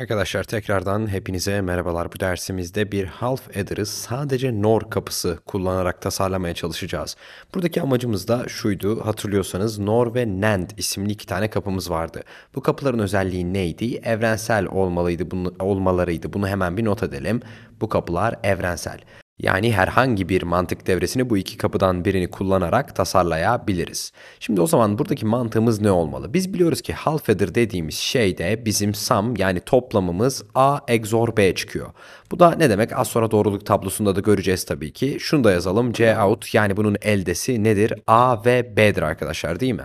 Arkadaşlar tekrardan hepinize merhabalar. Bu dersimizde bir half adder'ı sadece NOR kapısı kullanarak tasarlamaya çalışacağız. Buradaki amacımız da şuydu. Hatırlıyorsanız NOR ve NAND isimli iki tane kapımız vardı. Bu kapıların özelliği neydi? Evrensel olmalıydı, bunu, olmalarıydı. Bunu hemen bir not edelim. Bu kapılar evrensel. Yani herhangi bir mantık devresini bu iki kapıdan birini kullanarak tasarlayabiliriz. Şimdi o zaman buradaki mantığımız ne olmalı? Biz biliyoruz ki halfeder dediğimiz şeyde bizim sum yani toplamımız A XOR B çıkıyor. Bu da ne demek? Az sonra doğruluk tablosunda da göreceğiz tabii ki. Şunu da yazalım. C out yani bunun eldesi nedir? A ve B'dir arkadaşlar değil mi?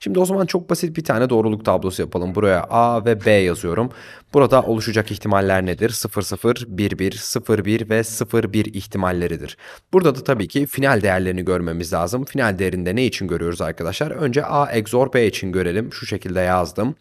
Şimdi o zaman çok basit bir tane doğruluk tablosu yapalım. Buraya A ve B yazıyorum. Burada oluşacak ihtimaller nedir? 0 0 1 1 0 1 ve 0 1 ihtimaller ihtimalleridir. Burada da tabii ki final değerlerini görmemiz lazım. Final değerinde ne için görüyoruz arkadaşlar? Önce A egzor B için görelim. Şu şekilde yazdım.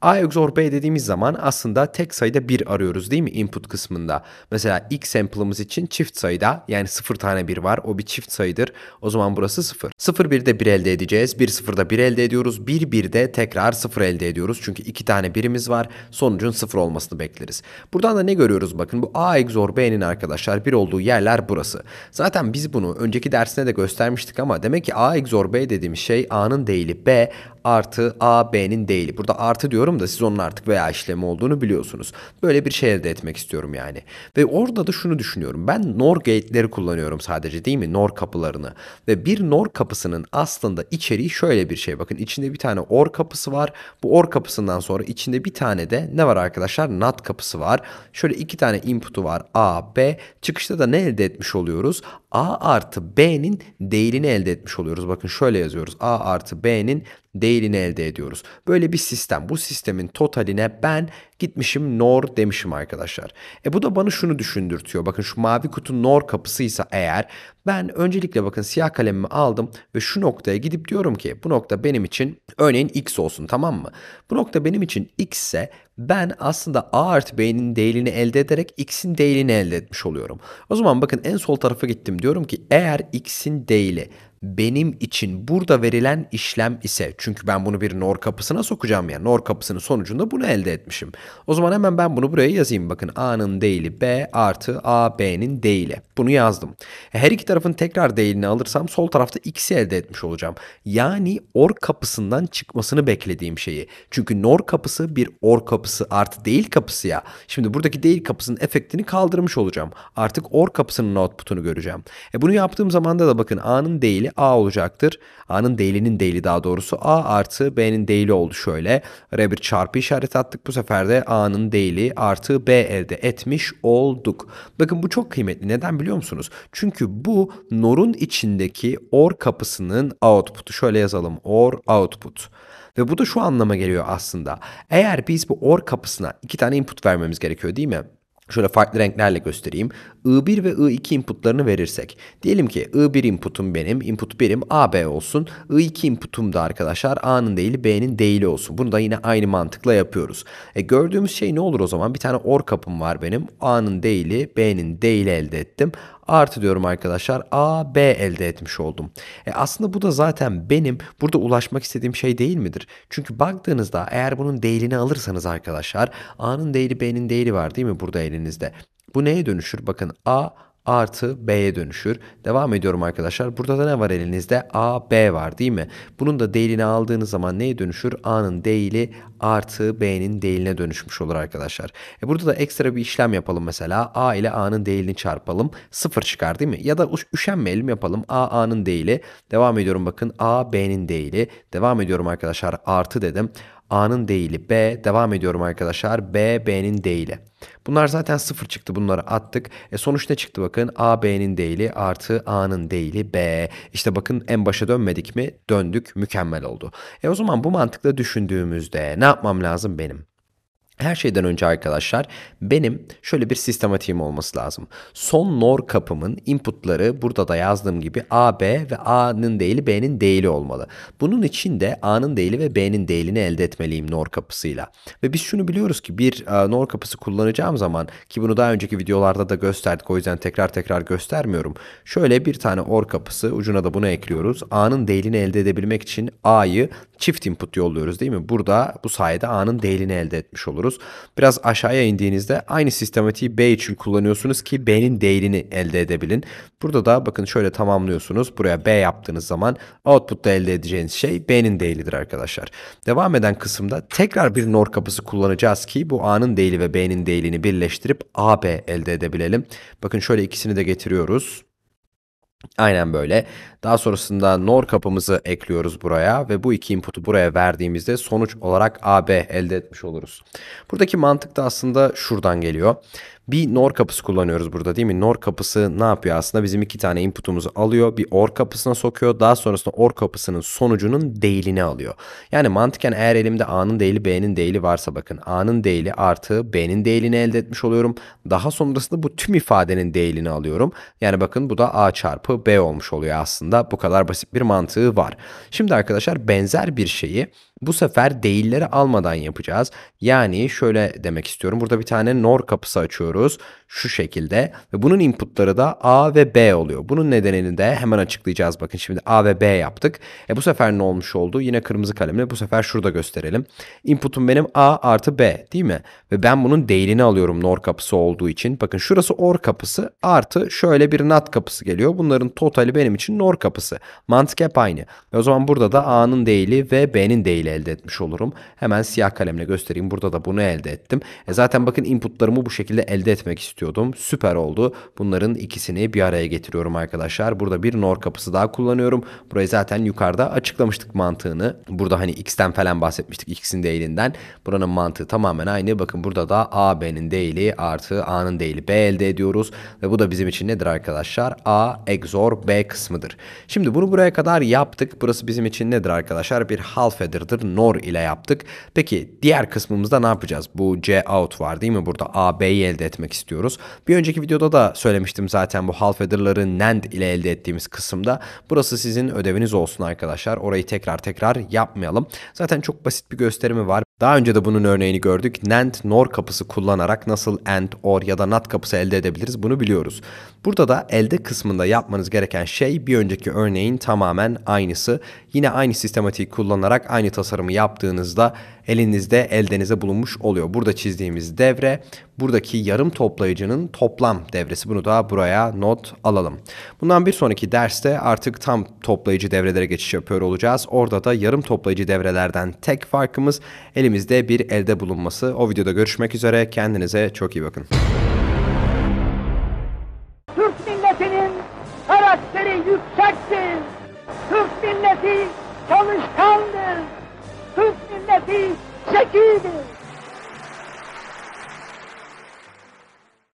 A XOR B dediğimiz zaman aslında tek sayıda 1 arıyoruz değil mi input kısmında? Mesela ilk sample'ımız için çift sayıda yani 0 tane 1 var. O bir çift sayıdır. O zaman burası 0. 0 de 1 elde edeceğiz. 1 da 1 elde ediyoruz. 1 de tekrar 0 elde ediyoruz. Çünkü 2 tane birimiz var. Sonucun 0 olmasını bekleriz. Buradan da ne görüyoruz bakın bu A XOR B'nin arkadaşlar 1 olduğu yerler burası. Zaten biz bunu önceki dersine de göstermiştik ama demek ki A XOR B dediğimiz şey A'nın değili B artı a b'nin değili. Burada artı diyorum da siz onun artık veya işlemi olduğunu biliyorsunuz. Böyle bir şey elde etmek istiyorum yani. Ve orada da şunu düşünüyorum. Ben NOR gate'leri kullanıyorum sadece değil mi? NOR kapılarını. Ve bir NOR kapısının aslında içeriği şöyle bir şey. Bakın içinde bir tane OR kapısı var. Bu OR kapısından sonra içinde bir tane de ne var arkadaşlar? NAT kapısı var. Şöyle iki tane input'u var. A, B. Çıkışta da ne elde etmiş oluyoruz? A artı B'nin değilini elde etmiş oluyoruz. Bakın şöyle yazıyoruz. A artı B'nin değilini değerini elde ediyoruz. Böyle bir sistem. Bu sistemin totaline ben Gitmişim nor demişim arkadaşlar. E bu da bana şunu düşündürtüyor. Bakın şu mavi kutu nor kapısıysa eğer ben öncelikle bakın siyah kalemimi aldım ve şu noktaya gidip diyorum ki bu nokta benim için örneğin x olsun tamam mı? Bu nokta benim için x ise ben aslında a artı b'nin değerini elde ederek x'in değerini elde etmiş oluyorum. O zaman bakın en sol tarafa gittim diyorum ki eğer x'in değili benim için burada verilen işlem ise çünkü ben bunu bir NOR kapısına sokacağım ya NOR kapısının sonucunda bunu elde etmişim. O zaman hemen ben bunu buraya yazayım. Bakın A'nın değili B artı A B'nin değili. Bunu yazdım. E, her iki tarafın tekrar değilini alırsam sol tarafta X'i elde etmiş olacağım. Yani OR kapısından çıkmasını beklediğim şeyi. Çünkü NOR kapısı bir OR kapısı artı değil kapısı ya. Şimdi buradaki değil kapısının efektini kaldırmış olacağım. Artık OR kapısının output'unu göreceğim. E bunu yaptığım zaman da bakın A'nın değili A olacaktır. A'nın değilinin değili daha doğrusu A artı B'nin değili oldu şöyle. Araya bir çarpı işareti attık bu sefer de de A'nın değili artı B elde etmiş olduk. Bakın bu çok kıymetli. Neden biliyor musunuz? Çünkü bu NOR'un içindeki OR kapısının output'u. Şöyle yazalım. OR output. Ve bu da şu anlama geliyor aslında. Eğer biz bu OR kapısına iki tane input vermemiz gerekiyor değil mi? Şöyle farklı renklerle göstereyim. I1 ve I2 inputlarını verirsek. Diyelim ki I1 inputum benim, input birim AB olsun. I2 inputum da arkadaşlar A'nın değil B'nin değili olsun. Bunu da yine aynı mantıkla yapıyoruz. E gördüğümüz şey ne olur o zaman? Bir tane OR kapım var benim. A'nın değili, B'nin değili elde ettim. Artı diyorum arkadaşlar A, B elde etmiş oldum. E aslında bu da zaten benim burada ulaşmak istediğim şey değil midir? Çünkü baktığınızda eğer bunun değilini alırsanız arkadaşlar A'nın değili B'nin değili var değil mi burada elinizde? Bu neye dönüşür? Bakın A artı B'ye dönüşür. Devam ediyorum arkadaşlar. Burada da ne var elinizde? A, B var değil mi? Bunun da değilini aldığınız zaman neye dönüşür? A'nın değili artı B'nin değiline dönüşmüş olur arkadaşlar. E burada da ekstra bir işlem yapalım mesela. A ile A'nın değilini çarpalım. Sıfır çıkar değil mi? Ya da üşenmeyelim yapalım. A, A'nın değili. Devam ediyorum bakın. A, B'nin değili. Devam ediyorum arkadaşlar. Artı dedim. A'nın değili B. Devam ediyorum arkadaşlar. B, B'nin değili. Bunlar zaten sıfır çıktı. Bunları attık. E sonuç ne çıktı bakın? A, B'nin değili artı A'nın değili B. İşte bakın en başa dönmedik mi? Döndük. Mükemmel oldu. E o zaman bu mantıkla düşündüğümüzde ne yapmam lazım benim? Her şeyden önce arkadaşlar benim şöyle bir sistematiğim olması lazım. Son NOR kapımın inputları burada da yazdığım gibi A, B ve A'nın değili B'nin değili olmalı. Bunun için de A'nın değili ve B'nin değilini elde etmeliyim NOR kapısıyla. Ve biz şunu biliyoruz ki bir e, NOR kapısı kullanacağım zaman ki bunu daha önceki videolarda da gösterdik o yüzden tekrar tekrar göstermiyorum. Şöyle bir tane OR kapısı ucuna da bunu ekliyoruz. A'nın değilini elde edebilmek için A'yı çift input yolluyoruz değil mi? Burada bu sayede A'nın değerini elde etmiş oluruz. Biraz aşağıya indiğinizde aynı sistematiği B için kullanıyorsunuz ki B'nin değerini elde edebilin. Burada da bakın şöyle tamamlıyorsunuz. Buraya B yaptığınız zaman output'ta elde edeceğiniz şey B'nin değeridir arkadaşlar. Devam eden kısımda tekrar bir NOR kapısı kullanacağız ki bu A'nın değili ve B'nin değilini birleştirip AB elde edebilelim. Bakın şöyle ikisini de getiriyoruz. Aynen böyle. Daha sonrasında NOR kapımızı ekliyoruz buraya ve bu iki input'u buraya verdiğimizde sonuç olarak AB elde etmiş oluruz. Buradaki mantık da aslında şuradan geliyor. Bir NOR kapısı kullanıyoruz burada değil mi? NOR kapısı ne yapıyor? Aslında bizim iki tane input'umuzu alıyor. Bir OR kapısına sokuyor. Daha sonrasında OR kapısının sonucunun değilini alıyor. Yani mantıken eğer elimde A'nın değili B'nin değili varsa bakın. A'nın değili artı B'nin değilini elde etmiş oluyorum. Daha sonrasında bu tüm ifadenin değilini alıyorum. Yani bakın bu da A çarpı B olmuş oluyor aslında aslında bu kadar basit bir mantığı var. Şimdi arkadaşlar benzer bir şeyi bu sefer değilleri almadan yapacağız. Yani şöyle demek istiyorum. Burada bir tane NOR kapısı açıyoruz. Şu şekilde. Ve bunun inputları da A ve B oluyor. Bunun nedenini de hemen açıklayacağız. Bakın şimdi A ve B yaptık. E bu sefer ne olmuş oldu? Yine kırmızı kalemle bu sefer şurada gösterelim. Input'um benim A artı B değil mi? Ve ben bunun değilini alıyorum NOR kapısı olduğu için. Bakın şurası OR kapısı artı şöyle bir NAT kapısı geliyor. Bunların totali benim için NOR kapısı. Mantık hep aynı. E o zaman burada da A'nın değili ve B'nin değili ile elde etmiş olurum. Hemen siyah kalemle göstereyim. Burada da bunu elde ettim. E zaten bakın inputlarımı bu şekilde elde etmek istiyordum. Süper oldu. Bunların ikisini bir araya getiriyorum arkadaşlar. Burada bir NOR kapısı daha kullanıyorum. Burayı zaten yukarıda açıklamıştık mantığını. Burada hani x'ten falan bahsetmiştik. x'in değilinden. Buranın mantığı tamamen aynı. Bakın burada da a b'nin değili artı a'nın değili b elde ediyoruz. Ve bu da bizim için nedir arkadaşlar? a xor b kısmıdır. Şimdi bunu buraya kadar yaptık. Burası bizim için nedir arkadaşlar? Bir half header'dır satır nor ile yaptık. Peki diğer kısmımızda ne yapacağız? Bu c out var değil mi? Burada A AB'yi elde etmek istiyoruz. Bir önceki videoda da söylemiştim zaten bu half header'ları NAND ile elde ettiğimiz kısımda. Burası sizin ödeviniz olsun arkadaşlar. Orayı tekrar tekrar yapmayalım. Zaten çok basit bir gösterimi var. Daha önce de bunun örneğini gördük. NAND NOR kapısı kullanarak nasıl AND, OR ya da not kapısı elde edebiliriz bunu biliyoruz. Burada da elde kısmında yapmanız gereken şey bir önceki örneğin tamamen aynısı. Yine aynı sistematiği kullanarak aynı tasarımı yaptığınızda elinizde eldenize bulunmuş oluyor. Burada çizdiğimiz devre buradaki yarım toplayıcının toplam devresi. Bunu da buraya not alalım. Bundan bir sonraki derste artık tam toplayıcı devrelere geçiş yapıyor olacağız. Orada da yarım toplayıcı devrelerden tek farkımız elimizde elimizde bir elde bulunması. O videoda görüşmek üzere. Kendinize çok iyi bakın. Türk milletinin karakteri yüksektir. Türk milleti çalışkandır. Türk milleti zekidir.